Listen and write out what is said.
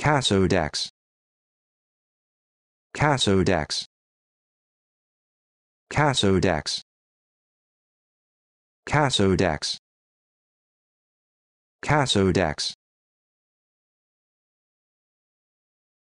Casodex Casodex Casodex Casodex Casodex